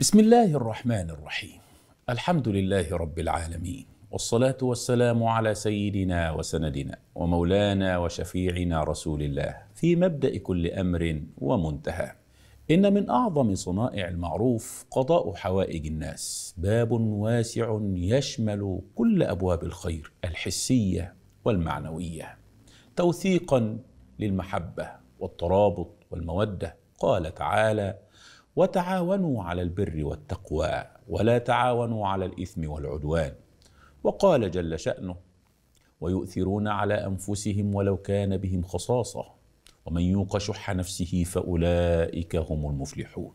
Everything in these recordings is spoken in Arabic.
بسم الله الرحمن الرحيم الحمد لله رب العالمين والصلاه والسلام على سيدنا وسندنا ومولانا وشفيعنا رسول الله في مبدا كل امر ومنتهى ان من اعظم صنائع المعروف قضاء حوائج الناس باب واسع يشمل كل ابواب الخير الحسيه والمعنويه توثيقا للمحبه والترابط والموده قال تعالى وتعاونوا على البر والتقوى ولا تعاونوا على الاثم والعدوان وقال جل شانه ويؤثرون على انفسهم ولو كان بهم خصاصه ومن يوق شح نفسه فاولئك هم المفلحون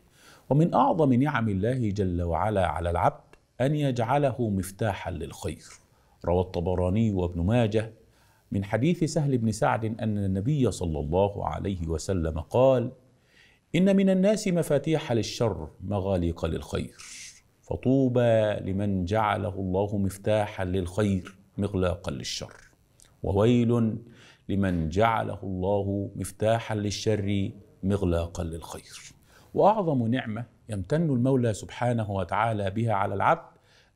ومن اعظم نعم الله جل وعلا على العبد ان يجعله مفتاحا للخير روى الطبراني وابن ماجه من حديث سهل بن سعد ان النبي صلى الله عليه وسلم قال إن من الناس مفاتيح للشر مغاليق للخير فطوبى لمن جعله الله مفتاحا للخير مغلاقا للشر وويل لمن جعله الله مفتاحا للشر مغلاقا للخير واعظم نعمه يمتن المولى سبحانه وتعالى بها على العبد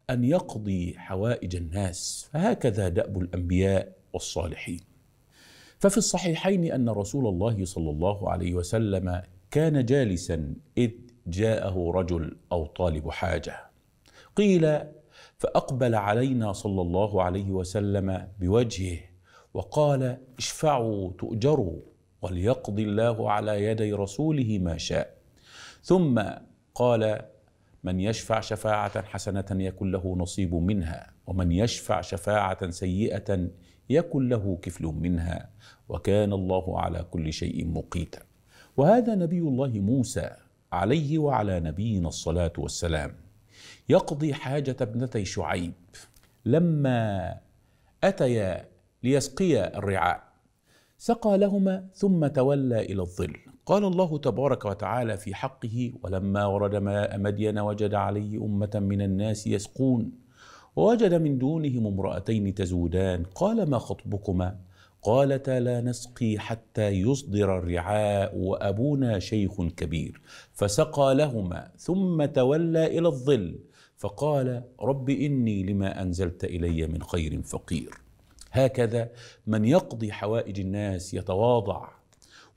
ان يقضي حوائج الناس فهكذا داب الانبياء والصالحين ففي الصحيحين ان رسول الله صلى الله عليه وسلم كان جالسا اذ جاءه رجل او طالب حاجه قيل فاقبل علينا صلى الله عليه وسلم بوجهه وقال اشفعوا تؤجروا وليقضي الله على يدي رسوله ما شاء ثم قال من يشفع شفاعه حسنه يكن له نصيب منها ومن يشفع شفاعه سيئه يكن له كفل منها وكان الله على كل شيء مقيتا وهذا نبي الله موسى عليه وعلى نبينا الصلاه والسلام يقضي حاجه ابنتي شعيب لما اتيا ليسقيا الرعاء سقى لهما ثم تولى الى الظل قال الله تبارك وتعالى في حقه ولما ورد ماء مدين وجد عليه امه من الناس يسقون ووجد من دونهم امراتين تزودان قال ما خطبكما قالتا لا نسقي حتى يصدر الرعاء وابونا شيخ كبير فسقى لهما ثم تولى الى الظل فقال رب اني لما انزلت الي من خير فقير هكذا من يقضي حوائج الناس يتواضع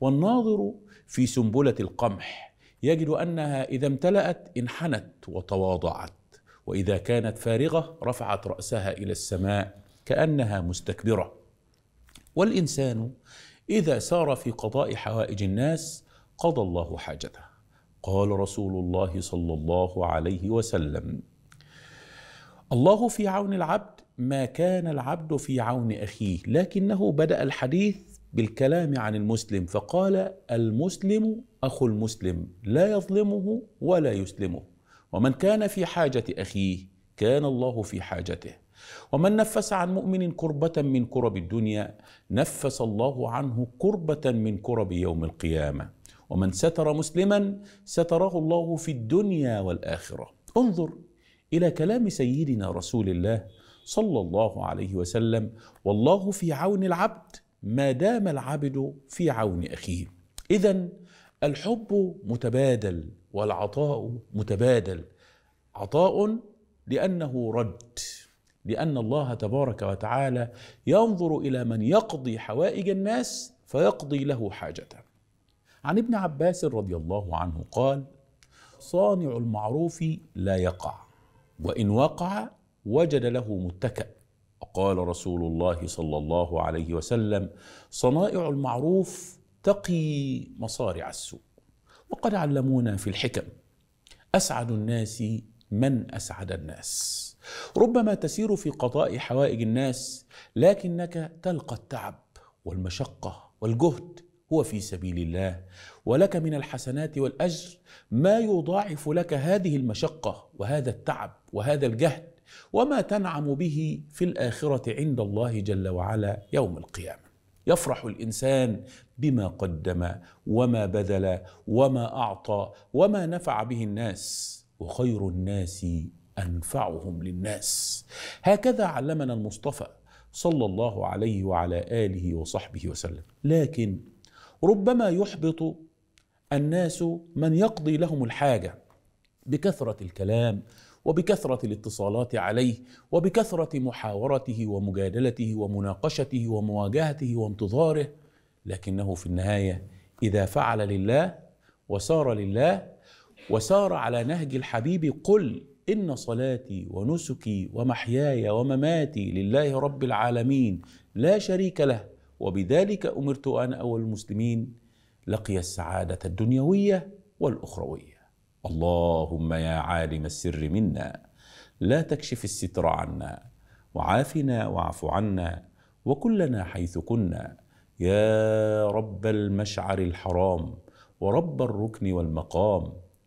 والناظر في سنبله القمح يجد انها اذا امتلات انحنت وتواضعت واذا كانت فارغه رفعت راسها الى السماء كانها مستكبره والإنسان إذا سار في قضاء حوائج الناس قضى الله حاجته قال رسول الله صلى الله عليه وسلم الله في عون العبد ما كان العبد في عون أخيه لكنه بدأ الحديث بالكلام عن المسلم فقال المسلم أخو المسلم لا يظلمه ولا يسلمه ومن كان في حاجة أخيه كان الله في حاجته ومن نفس عن مؤمن كربة من كرب الدنيا نفس الله عنه كربة من كرب يوم القيامة ومن ستر مسلما ستره الله في الدنيا والآخرة انظر إلى كلام سيدنا رسول الله صلى الله عليه وسلم والله في عون العبد ما دام العبد في عون أخيه إذا الحب متبادل والعطاء متبادل عطاء لأنه رد لأن الله تبارك وتعالى ينظر إلى من يقضي حوائج الناس فيقضي له حاجته. عن ابن عباس رضي الله عنه قال: صانع المعروف لا يقع وإن وقع وجد له متكأ وقال رسول الله صلى الله عليه وسلم صنائع المعروف تقي مصارع السوء وقد علمونا في الحكم أسعد الناس من اسعد الناس ربما تسير في قضاء حوائج الناس لكنك تلقى التعب والمشقه والجهد هو في سبيل الله ولك من الحسنات والاجر ما يضاعف لك هذه المشقه وهذا التعب وهذا الجهد وما تنعم به في الاخره عند الله جل وعلا يوم القيامه يفرح الانسان بما قدم وما بذل وما اعطى وما نفع به الناس وخير الناس انفعهم للناس هكذا علمنا المصطفى صلى الله عليه وعلى اله وصحبه وسلم لكن ربما يحبط الناس من يقضي لهم الحاجه بكثره الكلام وبكثره الاتصالات عليه وبكثره محاورته ومجادلته ومناقشته ومواجهته وانتظاره لكنه في النهايه اذا فعل لله وسار لله وسار على نهج الحبيب قل إن صلاتي ونسكي ومحياي ومماتي لله رب العالمين لا شريك له وبذلك أمرت أنا أول المسلمين لقي السعادة الدنيوية والأخروية اللهم يا عالم السر منا لا تكشف الستر عنا وعافنا واعف عنا وكلنا حيث كنا يا رب المشعر الحرام ورب الركن والمقام